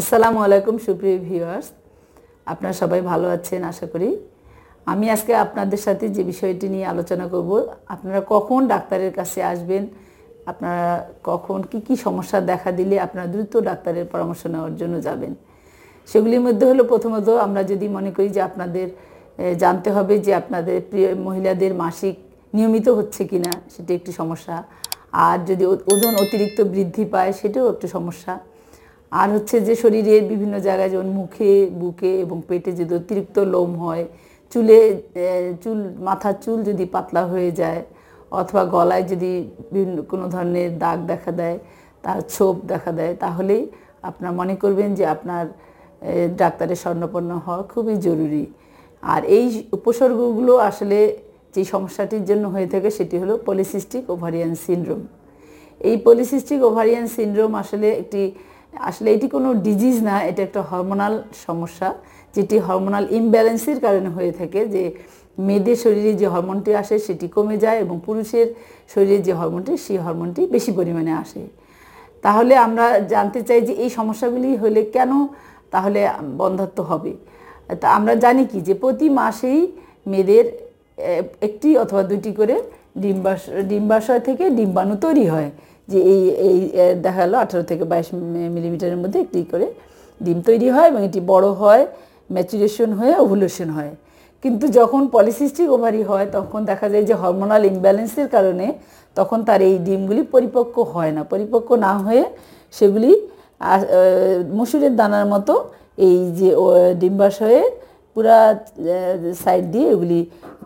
আসসালামু আলাইকুম সুপ্রিয় ভিউয়ার্স আপনারা সবাই ভালো আছেন আশা করি আমি আজকে আপনাদের সাথে যে বিষয়টি নিয়ে আলোচনা করব আপনারা কখন ডাক্তারের কাছে আসবেন আপনারা কখন কি কি সমস্যা দেখা দিলে আপনারা দ্রুত ডাক্তারের পরামর্শ নেওয়ার জন্য যাবেন সেগুলির মধ্যে হলো প্রথমত আমরা যদি মনে করি যে আপনাদের জানতে হবে যে আপনাদের প্রিয় মহিলাদের মাসিক নিয়মিত হচ্ছে কিনা সেটি একটি সমস্যা আর যদি ওজন অতিরিক্ত বৃদ্ধি পায় সেটাও একটি সমস্যা আর হচ্ছে যে শরীরের বিভিন্ন জায়গায় যেমন মুখে বুকে এবং পেটে যদি অতিরিক্ত লোম হয় চুলে চুল মাথার চুল যদি পাতলা হয়ে যায় অথবা গলায় যদি বিভিন্ন কোনো ধরনের দাগ দেখা দেয় তার ছোপ দেখা দেয় তাহলেই আপনার মনে করবেন যে আপনার ডাক্তারের স্বর্ণপন্ন হওয়া খুবই জরুরি আর এই উপসর্গগুলো আসলে যে সমস্যাটির জন্য হয়ে থাকে সেটি হলো পলিসিস্টিক ওভারিয়ান সিনড্রোম এই পলিসিস্টিক ওভারিয়ান সিনড্রোম আসলে একটি আসলে এটি কোনো ডিজিজ না এটা একটা হরমোনাল সমস্যা যেটি হরমোনাল ইমব্যালেন্সের কারণে হয়ে থাকে যে মেয়েদের শরীরে যে হরমোনটি আসে সেটি কমে যায় এবং পুরুষের শরীরে যে হরমোনটি সেই হরমোনটি বেশি পরিমাণে আসে তাহলে আমরা জানতে চাই যে এই সমস্যাগুলি হলে কেন তাহলে বন্ধাত্ম হবে তা আমরা জানি কি যে প্রতি মাসেই মেয়েদের একটি অথবা দুটি করে ডিম্বাশ ডিম্বাশয় থেকে ডিম্বাণু তৈরি হয় যে এই এই দেখা গেলো আঠারো থেকে বাইশ মিলিমিটারের মধ্যে একটি করে ডিম তৈরি হয় এবং এটি বড় হয় ম্যাচুরেশন হয়ে ওভুলেশন হয় কিন্তু যখন পলিসিস্টিক ওভারি হয় তখন দেখা যায় যে হরমোনাল ইমব্যালেন্সের কারণে তখন তার এই ডিমগুলি পরিপক্ক হয় না পরিপক্ক না হয়ে সেগুলি মসুরের দানার মতো এই যে ডিম্বাশয়ের পুরা সাইড দিয়ে এগুলি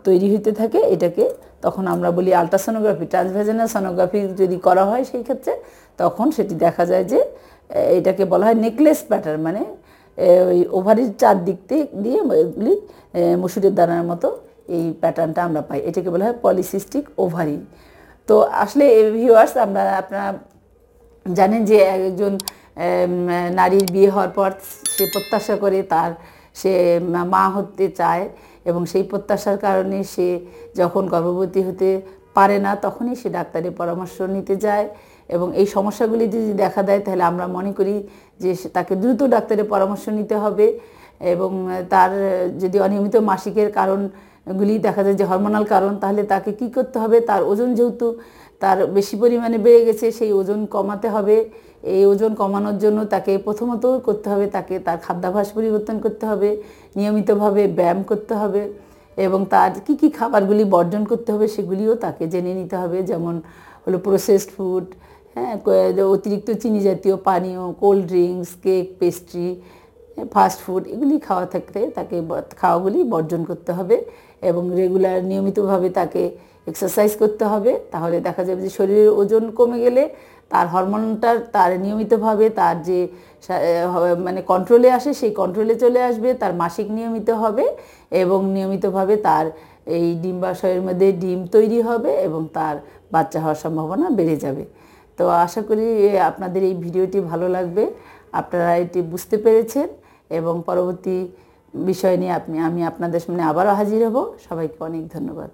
তৈরি হইতে থাকে এটাকে তখন আমরা বলি আলট্রাসোনোগ্রাফি ট্রান্সভেজেনাল সোনোগ্রাফি যদি করা হয় সেই ক্ষেত্রে তখন সেটি দেখা যায় যে এটাকে বলা হয় নেকলেস প্যাটার্ন মানে ওই ওভারির চারদিক দিয়ে এগুলি মুসুরের দানার মতো এই প্যাটার্নটা আমরা পাই এটাকে বলা হয় পলিসিস্টিক ওভারি তো আসলে ভিউয়ার্স আমরা আপনারা জানেন যে একজন নারীর বিয়ে হওয়ার পর সে প্রত্যাশা করে তার সে মা হতে চায় এবং সেই প্রত্যাশার কারণে সে যখন গর্ভবতী হতে পারে না তখনই সে ডাক্তারের পরামর্শ নিতে যায় এবং এই সমস্যাগুলি যদি দেখা দেয় তাহলে আমরা মনে করি যে তাকে দ্রুত ডাক্তারের পরামর্শ নিতে হবে এবং তার যদি অনিয়মিত মাসিকের কারণগুলি দেখা যায় যে হরমোনাল কারণ তাহলে তাকে কি করতে হবে তার ওজন যেহেতু তার বেশি পরিমাণে বেড়ে গেছে সেই ওজন কমাতে হবে এই ওজন কমানোর জন্য তাকে প্রথমত করতে হবে তাকে তার খাদ্যাভ্যাস পরিবর্তন করতে হবে নিয়মিতভাবে ব্যায়াম করতে হবে এবং তার কি কি খাবারগুলি বর্জন করতে হবে সেগুলিও তাকে জেনে নিতে হবে যেমন হলো প্রসেসড ফুড হ্যাঁ অতিরিক্ত চিনি জাতীয় পানীয় cold drinks cake pastry fast food এগুলি খাওয়া থাকতে তাকে খাওয়াগুলি বর্জন করতে হবে এবং রেগুলার নিয়মিতভাবে তাকে এক্সারসাইজ করতে হবে তাহলে দেখা যাবে যে শরীরের ওজন কমে গেলে তার হরমোনটা তার নিয়মিতভাবে তার যে মানে কন্ট্রোলে আসে সেই কন্ট্রোলে চলে আসবে তার মাসিক নিয়মিত হবে এবং নিয়মিতভাবে তার এই ডিম্বাশয়ের মধ্যে ডিম তৈরি হবে এবং তার বাচ্চা হওয়ার সম্ভাবনা বেড়ে যাবে তো আশা করি আপনাদের এই ভিডিওটি ভালো লাগবে আপনারা এটি বুঝতে পেরেছেন এবং পরবর্তী বিষয় নিয়ে আপনি আমি আপনাদের সামনে আবারও হাজির হব সবাইকে অনেক ধন্যবাদ